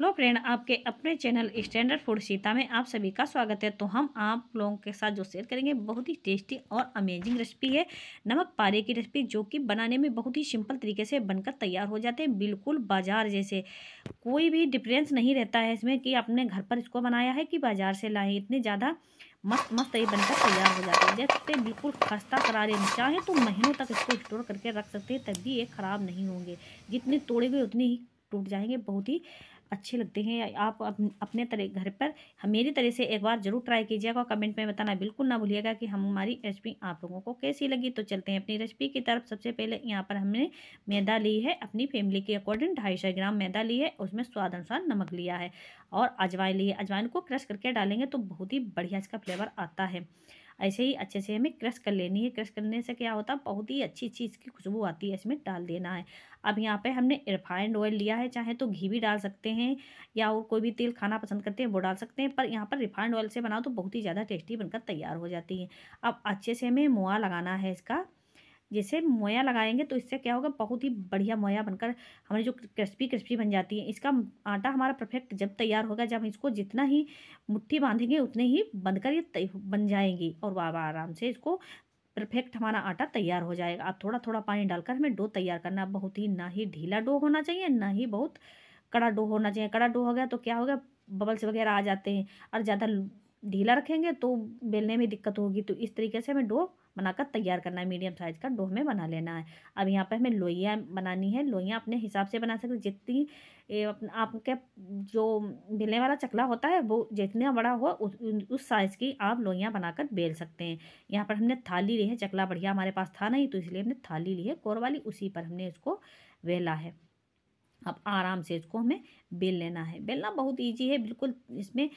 hello friend आपके अपने channel standard food Sita में आप सभी का स्वागत है तो हम आप लोगों के साथ जो शेयर करेंगे बहुत ही टेस्टी और अमेजिंग रेसिपी है नमक पारे की रेसिपी जो कि बनाने में बहुत ही सिंपल तरीके से बनकर तैयार हो जाते हैं बिल्कुल बाजार जैसे कोई भी डिफरेंस नहीं रहता है इसमें कि आपने घर पर इसको बनाया है कि बाजार से लाए इतने ज़्यादा मस्त मस्त ये बनकर तैयार हो जाते हैं जैसे बिल्कुल खस्ता करारे चाहे तो महीनों तक इसको स्टोर करके रख सकते हैं तब भी ये ख़राब नहीं होंगे जितने तोड़े गए उतने ही टूट जाएंगे बहुत ही अच्छे लगते हैं आप अपने तरह घर पर मेरी तरह से एक बार ज़रूर ट्राई कीजिएगा कमेंट में बताना बिल्कुल ना भूलिएगा कि हमारी रेसिपी आप लोगों को कैसी लगी तो चलते हैं अपनी रेसिपी की तरफ सबसे पहले यहाँ पर हमने मैदा ली है अपनी फैमिली के अकॉर्डिंग ढाई सौ ग्राम मैदा ली है उसमें स्वाद अनुसार नमक लिया है और अजवाइन ली है अजवाइन को क्रश करके डालेंगे तो बहुत ही बढ़िया इसका फ्लेवर आता है ऐसे ही अच्छे से हमें क्रश कर लेनी है क्रश करने से क्या होता है बहुत ही अच्छी अच्छी इसकी खुशबू आती है इसमें डाल देना है अब यहाँ पे हमने रिफाइंड ऑयल लिया है चाहे तो घी भी डाल सकते हैं या और कोई भी तेल खाना पसंद करते हैं वो डाल सकते हैं पर यहाँ पर रिफाइंड ऑयल से बनाओ तो बहुत ही ज़्यादा टेस्टी बनकर तैयार हो जाती है अब अच्छे से हमें मुआ लगाना है इसका जैसे मोया लगाएंगे तो इससे क्या होगा बहुत ही बढ़िया मोया बनकर हमारी जो क्रिस्पी क्रिस्पी बन जाती है इसका आटा हमारा परफेक्ट जब तैयार होगा जब इसको जितना ही मुट्ठी बांधेंगे उतने ही बनकर ये बन जाएंगी और बाबा आराम से इसको परफेक्ट हमारा आटा तैयार हो जाएगा अब थोड़ा थोड़ा पानी डालकर हमें डो तैयार करना बहुत ही ना ही ढीला डो होना चाहिए ना ही बहुत कड़ा डो होना चाहिए कड़ा डो हो गया तो क्या होगा बबल्स वगैरह आ जाते हैं और ज़्यादा ढीला रखेंगे तो बेलने में दिक्कत होगी तो इस तरीके से हमें डो बनाकर तैयार करना है मीडियम साइज़ का डो हमें बना लेना है अब यहाँ पर हमें लोइयाँ बनानी है लोइयाँ अपने हिसाब से बना सकते जितनी आपके जो बेलने वाला चकला होता है वो जितना बड़ा हो उस, उस साइज़ की आप लोइयाँ बनाकर बेल सकते हैं यहाँ पर हमने थाली ली है चकला बढ़िया हमारे पास था नहीं तो इसलिए हमने थाली ली है कोर वाली उसी पर हमने इसको बेला है अब आराम से इसको हमें बेल लेना है बेलना बहुत ईजी है बिल्कुल इसमें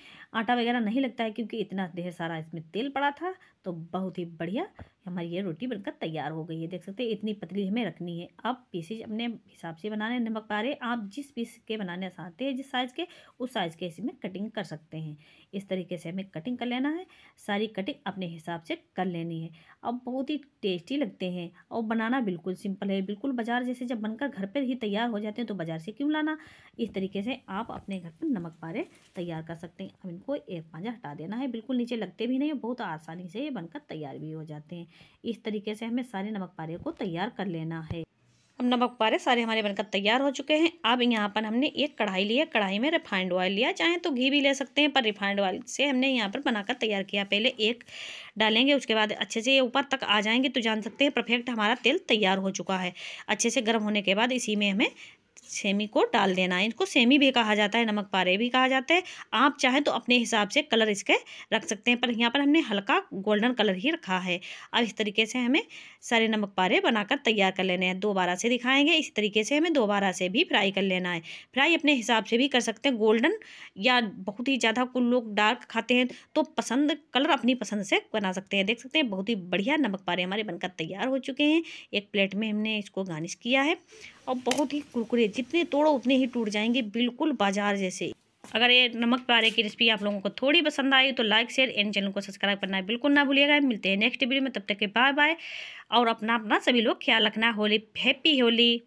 आटा वगैरह नहीं लगता है क्योंकि इतना ढेर सारा इसमें तेल पड़ा था तो बहुत ही बढ़िया हमारी ये रोटी बनकर तैयार हो गई है देख सकते हैं इतनी पतली हमें रखनी है अब पीसेज अपने हिसाब से बनाने नमक पा रहे आप जिस पीस के बनाने चाहते हैं जिस साइज़ के उस साइज़ के इसमें कटिंग कर सकते हैं इस तरीके से हमें कटिंग कर लेना है सारी कटिंग अपने हिसाब से कर लेनी है अब बहुत ही टेस्टी लगते हैं और बनाना बिल्कुल सिंपल है बिल्कुल बाज़ार जैसे जब बनकर घर पर ही तैयार हो जाते हैं तो बाज़ार से क्यों लाना इस तरीके से आप अपने घर पर नमक पारे तैयार कर सकते हैं अब इनको एक पाँजा हटा देना है बिल्कुल नीचे लगते भी नहीं बहुत आसानी से ये बनकर तैयार भी हो जाते हैं इस तरीके से हमें सारे नमक पारे को तैयार कर लेना है अब नमक पारे सारे हमारे बनकर तैयार हो चुके हैं अब यहाँ पर हमने एक कढ़ाई लिया कढ़ाई में रिफाइंड ऑयल लिया चाहे तो घी भी ले सकते हैं पर रिफाइंड ऑयल से हमने यहाँ पर बनाकर तैयार किया पहले एक डालेंगे उसके बाद अच्छे से ये ऊपर तक आ जाएंगे तो जान सकते हैं परफेक्ट हमारा तेल तैयार हो चुका है अच्छे से गर्म होने के बाद इसी में हमें सेमी को डाल देना है इनको सेमी भी कहा जाता है नमक पारे भी कहा जाता है आप चाहें तो अपने हिसाब से कलर इसके रख सकते हैं पर यहाँ पर हमने हल्का गोल्डन कलर ही रखा है अब इस तरीके से हमें सारे नमक पारे बनाकर तैयार कर लेने हैं दोबारा से दिखाएंगे इस तरीके से हमें दोबारा से भी फ्राई कर लेना है फ्राई अपने हिसाब से भी कर सकते हैं गोल्डन या बहुत ही ज़्यादा कुल लोग डार्क खाते हैं तो पसंद कलर अपनी पसंद से बना सकते हैं देख सकते हैं बहुत ही बढ़िया नमक पारे हमारे बनकर तैयार हो चुके हैं एक प्लेट में हमने इसको गार्निश किया है और बहुत ही कुरकुरे जितने तोड़ो उतने ही टूट जाएंगे बिल्कुल बाजार जैसे अगर ये नमक प्यारे की रेसिपी आप लोगों को थोड़ी पसंद आई तो लाइक शेयर एंड चैनल को सब्सक्राइब करना बिल्कुल ना भूलिएगा मिलते हैं नेक्स्ट वीडियो में तब तक के बाय बाय और अपना अपना सभी लोग ख्याल रखना होली हैप्पी होली